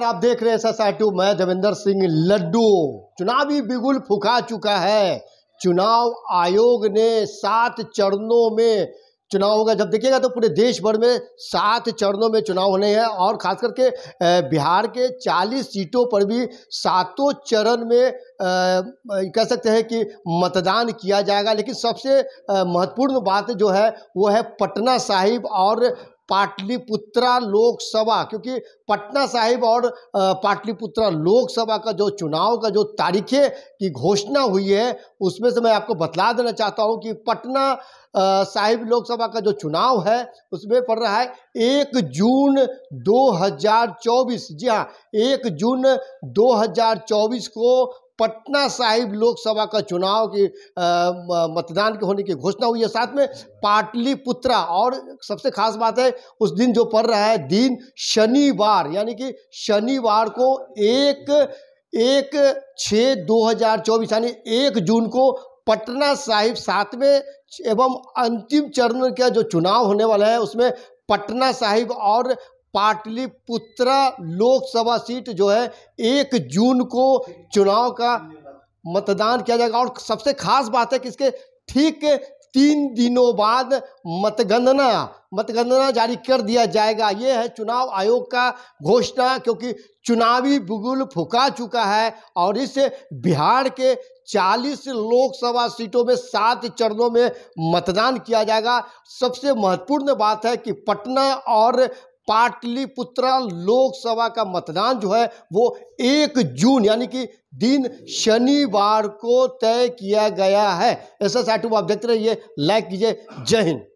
नमस्कार आप देख रहे हैं ससाटू मैं देवेंद्र सिंह लड्डू चुनावी बिगुल फुका चुका है चुनाव आयोग ने सात चरणों में चुनाव होगा जब देखिएगा तो पूरे देश भर में सात चरणों में चुनाव होने हैं और खास करके बिहार के 40 सीटों पर भी सातों चरण में कह सकते हैं कि मतदान किया जाएगा लेकिन सबसे महत्वपूर्ण बात जो है वो है पटना साहिब और पाटलिपुत्रा लोकसभा क्योंकि पटना साहिब और पाटलिपुत्रा लोकसभा का जो चुनाव का जो तारीखें की घोषणा हुई है उसमें से मैं आपको बतला देना चाहता हूं कि पटना साहिब लोकसभा का जो चुनाव है उसमें पड़ रहा है एक जून 2024 जी हाँ एक जून 2024 को पटना साहिब लोकसभा का चुनाव की मतदान के होने की घोषणा हुई है साथ में पाटलिपुत्रा और सबसे खास बात है उस दिन जो पड़ रहा है दिन शनिवार यानी कि शनिवार को एक एक छः दो हज़ार चौबीस यानी एक जून को पटना साहिब सातवें एवं अंतिम चरण का जो चुनाव होने वाला है उसमें पटना साहिब और पाटलिपुत्र लोकसभा सीट जो है एक जून को चुनाव का मतदान किया जाएगा और सबसे खास बात है कि इसके ठीक तीन दिनों बाद मतगणना मतगणना जारी कर दिया जाएगा ये है चुनाव आयोग का घोषणा क्योंकि चुनावी बुगुल फुका चुका है और इस बिहार के 40 लोकसभा सीटों में सात चरणों में मतदान किया जाएगा सबसे महत्वपूर्ण बात है कि पटना और पाटलिपुत्रा लोकसभा का मतदान जो है वो एक जून यानी कि दिन शनिवार को तय किया गया है ऐसा साटू आप देखते रहिए लाइक कीजिए जय हिंद